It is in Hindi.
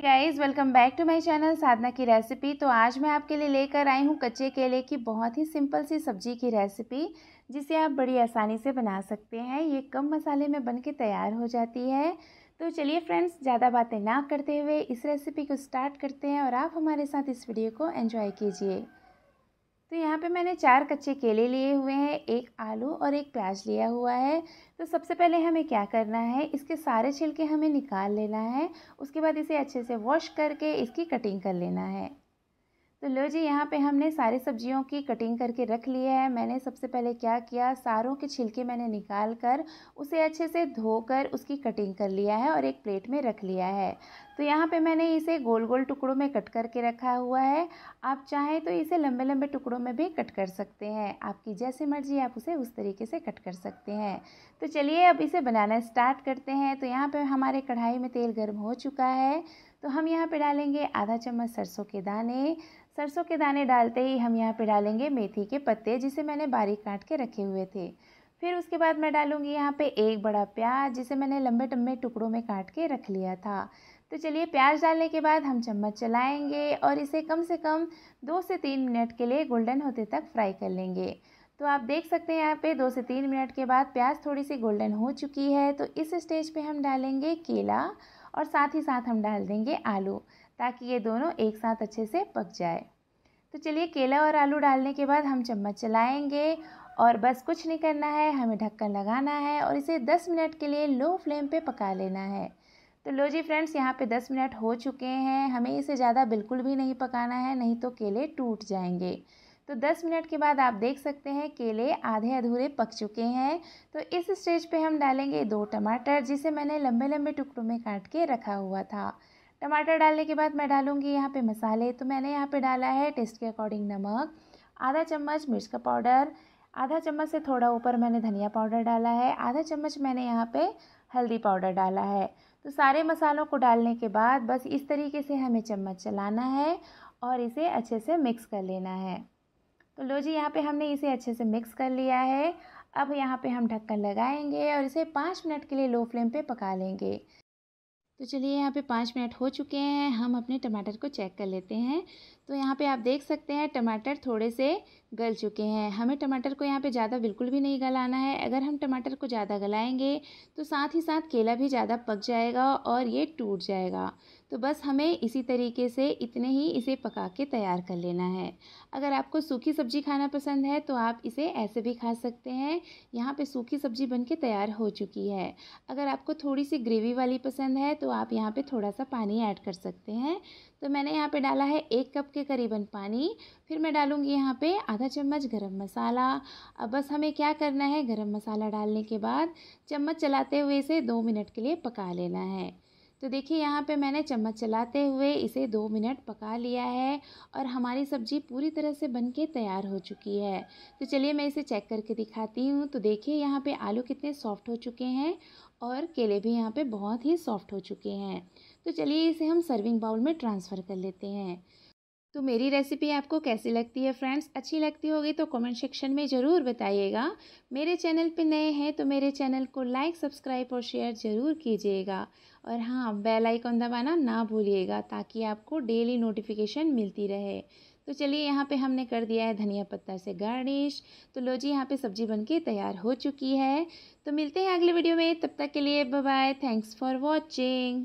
guys welcome back to my channel Sadhana की रेसिपी तो आज मैं आपके लिए लेकर आई हूँ कच्चे केले की बहुत ही सिंपल सी सब्जी की रेसिपी जिसे आप बड़ी आसानी से बना सकते हैं ये कम मसाले में बन के तैयार हो जाती है तो चलिए फ्रेंड्स ज़्यादा बातें ना करते हुए इस रेसिपी को स्टार्ट करते हैं और आप हमारे साथ इस वीडियो को एंजॉय कीजिए तो यहाँ पे मैंने चार कच्चे केले लिए हुए हैं एक आलू और एक प्याज लिया हुआ है तो सबसे पहले हमें क्या करना है इसके सारे छिलके हमें निकाल लेना है उसके बाद इसे अच्छे से वॉश करके इसकी कटिंग कर लेना है तो लो जी यहाँ पे हमने सारे सब्जियों की कटिंग करके रख ली है मैंने सबसे पहले क्या किया सारों के छिलके मैंने निकाल कर उसे अच्छे से धोकर उसकी कटिंग कर लिया है और एक प्लेट में रख लिया है तो यहाँ पे मैंने इसे गोल गोल टुकड़ों में कट करके रखा हुआ है आप चाहें तो इसे लंबे लंबे टुकड़ों में भी कट कर सकते हैं आपकी जैसी मर्जी आप उसे उस तरीके से कट कर सकते हैं तो चलिए अब इसे बनाना स्टार्ट करते हैं तो यहाँ पर हमारे कढ़ाई में तेल गर्म हो चुका है तो हम यहाँ पर डालेंगे आधा चम्मच सरसों के दाने सरसों के दाने डालते ही हम यहाँ पे डालेंगे मेथी के पत्ते जिसे मैंने बारीक काट के रखे हुए थे फिर उसके बाद मैं डालूँगी यहाँ पे एक बड़ा प्याज जिसे मैंने लंबे टम्बे टुकड़ों में काट के रख लिया था तो चलिए प्याज डालने के बाद हम चम्मच चलाएँगे और इसे कम से कम दो से तीन मिनट के लिए गोल्डन होते तक फ्राई कर लेंगे तो आप देख सकते हैं यहाँ पे दो से तीन मिनट के बाद प्याज थोड़ी सी गोल्डन हो चुकी है तो इस स्टेज पे हम डालेंगे केला और साथ ही साथ हम डाल देंगे आलू ताकि ये दोनों एक साथ अच्छे से पक जाए तो चलिए केला और आलू डालने के बाद हम चम्मच चलाएंगे और बस कुछ नहीं करना है हमें ढक्कन लगाना है और इसे 10 मिनट के लिए लो फ्लेम पे पका लेना है तो लो जी फ्रेंड्स यहाँ पे 10 मिनट हो चुके हैं हमें इसे ज़्यादा बिल्कुल भी नहीं पकाना है नहीं तो केले टूट जाएंगे तो 10 मिनट के बाद आप देख सकते हैं केले आधे अधूरे पक चुके हैं तो इस स्टेज पे हम डालेंगे दो टमाटर जिसे मैंने लंबे लंबे टुकड़ों में काट के रखा हुआ था टमाटर डालने के बाद मैं डालूँगी यहाँ पे मसाले तो मैंने यहाँ पे डाला है टेस्ट के अकॉर्डिंग नमक आधा चम्मच मिर्च का पाउडर आधा चम्मच से थोड़ा ऊपर मैंने धनिया पाउडर डाला है आधा चम्मच मैंने यहाँ पर हल्दी पाउडर डाला है तो सारे मसालों को डालने के बाद बस इस तरीके से हमें चम्मच चलाना है और इसे अच्छे से मिक्स कर लेना है तो लो जी यहाँ पे हमने इसे अच्छे से मिक्स कर लिया है अब यहाँ पे हम ढक्कन लगाएंगे और इसे पाँच मिनट के लिए लो फ्लेम पे पका लेंगे तो चलिए यहाँ पे पाँच मिनट हो चुके हैं हम अपने टमाटर को चेक कर लेते हैं तो यहाँ पे आप देख सकते हैं टमाटर थोड़े से गल चुके हैं हमें टमाटर को यहाँ पे ज़्यादा बिल्कुल भी नहीं गलाना है अगर हम टमाटर को ज़्यादा गलाएंगे तो साथ ही साथ केला भी ज़्यादा पक जाएगा और ये टूट जाएगा तो बस हमें इसी तरीके से इतने ही इसे पका के तैयार कर लेना है अगर आपको सूखी सब्जी खाना पसंद है तो आप इसे ऐसे भी खा सकते हैं यहाँ पे सूखी सब्जी बन के तैयार हो चुकी है अगर आपको थोड़ी सी ग्रेवी वाली पसंद है तो आप यहाँ पे थोड़ा सा पानी ऐड कर सकते हैं तो मैंने यहाँ पे डाला है एक कप के करीबन पानी फिर मैं डालूँगी यहाँ पे आधा चम्मच गरम मसाला अब बस हमें क्या करना है गरम मसाला डालने के बाद चम्मच चलाते हुए इसे दो मिनट के लिए पका लेना है तो देखिए यहाँ पे मैंने चम्मच चलाते हुए इसे दो मिनट पका लिया है और हमारी सब्ज़ी पूरी तरह से बन के तैयार हो चुकी है तो चलिए मैं इसे चेक करके दिखाती हूँ तो देखिए यहाँ पे आलू कितने सॉफ्ट हो चुके हैं और केले भी यहाँ पे बहुत ही सॉफ्ट हो चुके हैं तो चलिए इसे हम सर्विंग बाउल में ट्रांसफ़र कर लेते हैं तो मेरी रेसिपी आपको कैसी लगती है फ्रेंड्स अच्छी लगती होगी तो कमेंट सेक्शन में ज़रूर बताइएगा मेरे चैनल पे नए हैं तो मेरे चैनल को लाइक सब्सक्राइब और शेयर ज़रूर कीजिएगा और हाँ बेल आइकन दबाना ना भूलिएगा ताकि आपको डेली नोटिफिकेशन मिलती रहे तो चलिए यहाँ पे हमने कर दिया है धनिया पत्ता से गार्निश तो लो जी यहाँ पर सब्जी के तैयार हो चुकी है तो मिलते हैं अगले वीडियो में तब तक के लिए बाय थैंक्स फॉर वॉचिंग